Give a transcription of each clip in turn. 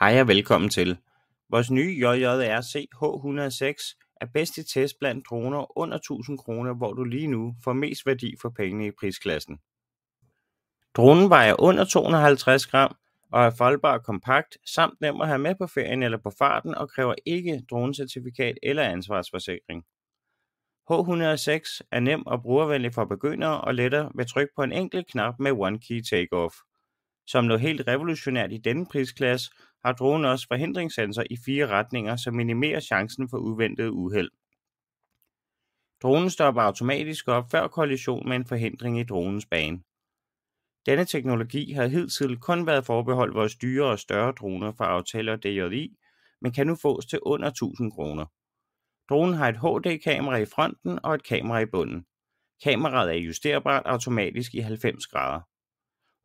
Hej og velkommen til. Vores nye JJRC H106 er i test blandt droner under 1000 kroner, hvor du lige nu får mest værdi for pengene i prisklassen. Dronen vejer under 250 gram og er foldbar og kompakt, samt nem at have med på ferien eller på farten og kræver ikke dronecertifikat eller ansvarsforsikring. H106 er nem og brugervenlig for begyndere og letter ved tryk på en enkelt knap med One Key Takeoff. Som noget helt revolutionært i denne prisklasse, har dronen også forhindringssensor i fire retninger, som minimerer chancen for uventede uheld. Dronen stopper automatisk op før kollision med en forhindring i dronens bane. Denne teknologi har hidtil kun været forbeholdt vores dyre og større droner fra aftaler DJI, men kan nu fås til under 1000 kroner. Dronen har et HD-kamera i fronten og et kamera i bunden. Kameraet er justerbart automatisk i 90 grader.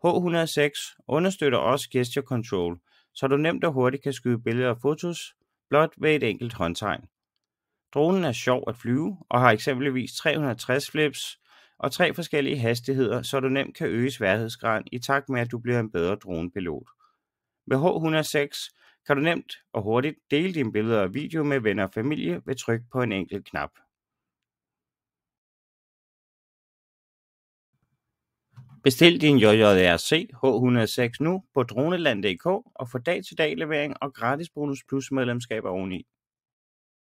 H106 understøtter også gesture control, så du nemt og hurtigt kan skyde billeder og fotos blot ved et enkelt håndtegn. Dronen er sjov at flyve og har eksempelvis 360 flips og tre forskellige hastigheder, så du nemt kan øge sværhedsgraden i takt med, at du bliver en bedre dronepilot. Med H106 kan du nemt og hurtigt dele dine billeder og video med venner og familie ved tryk på en enkelt knap. Bestil din JJRC H106 nu på droneland.dk og få dag-til-dag levering og gratis Bonus Plus medlemskab oveni.